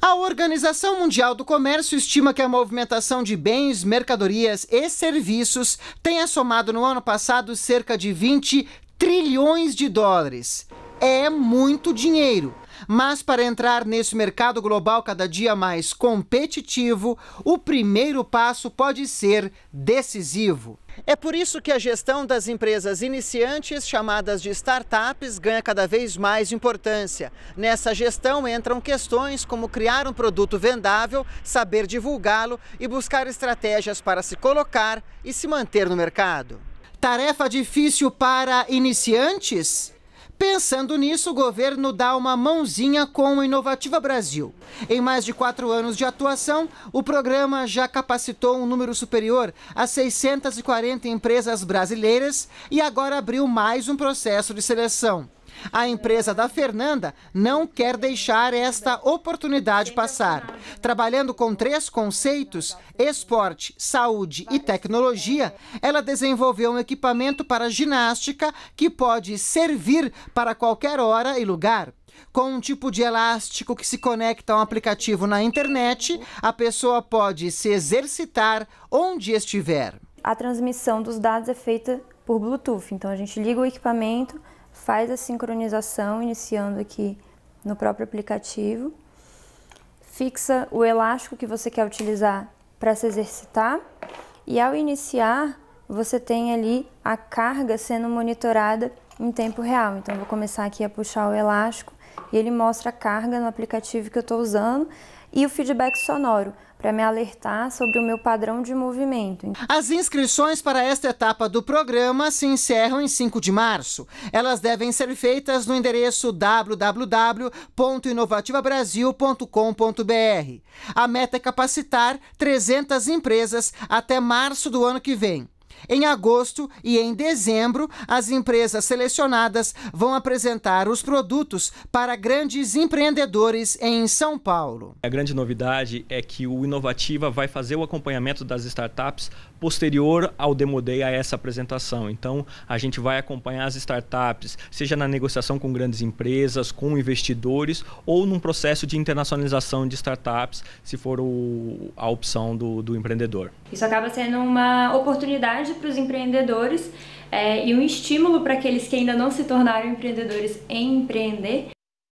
A Organização Mundial do Comércio estima que a movimentação de bens, mercadorias e serviços tenha somado no ano passado cerca de 20 trilhões de dólares é muito dinheiro. Mas para entrar nesse mercado global cada dia mais competitivo, o primeiro passo pode ser decisivo. É por isso que a gestão das empresas iniciantes, chamadas de startups, ganha cada vez mais importância. Nessa gestão entram questões como criar um produto vendável, saber divulgá-lo e buscar estratégias para se colocar e se manter no mercado. Tarefa difícil para iniciantes? Pensando nisso, o governo dá uma mãozinha com o Inovativa Brasil. Em mais de quatro anos de atuação, o programa já capacitou um número superior a 640 empresas brasileiras e agora abriu mais um processo de seleção. A empresa da Fernanda não quer deixar esta oportunidade passar. Trabalhando com três conceitos, esporte, saúde e tecnologia, ela desenvolveu um equipamento para ginástica que pode servir para qualquer hora e lugar. Com um tipo de elástico que se conecta a um aplicativo na internet, a pessoa pode se exercitar onde estiver. A transmissão dos dados é feita por Bluetooth, então a gente liga o equipamento faz a sincronização, iniciando aqui no próprio aplicativo, fixa o elástico que você quer utilizar para se exercitar e ao iniciar você tem ali a carga sendo monitorada em tempo real. Então vou começar aqui a puxar o elástico e ele mostra a carga no aplicativo que eu estou usando e o feedback sonoro para me alertar sobre o meu padrão de movimento. As inscrições para esta etapa do programa se encerram em 5 de março. Elas devem ser feitas no endereço www.inovativabrasil.com.br. A meta é capacitar 300 empresas até março do ano que vem. Em agosto e em dezembro, as empresas selecionadas vão apresentar os produtos para grandes empreendedores em São Paulo. A grande novidade é que o Inovativa vai fazer o acompanhamento das startups posterior ao Demo Day, a essa apresentação. Então, a gente vai acompanhar as startups, seja na negociação com grandes empresas, com investidores ou num processo de internacionalização de startups, se for o, a opção do, do empreendedor. Isso acaba sendo uma oportunidade oportunidade para os empreendedores é, e um estímulo para aqueles que ainda não se tornaram empreendedores em empreender,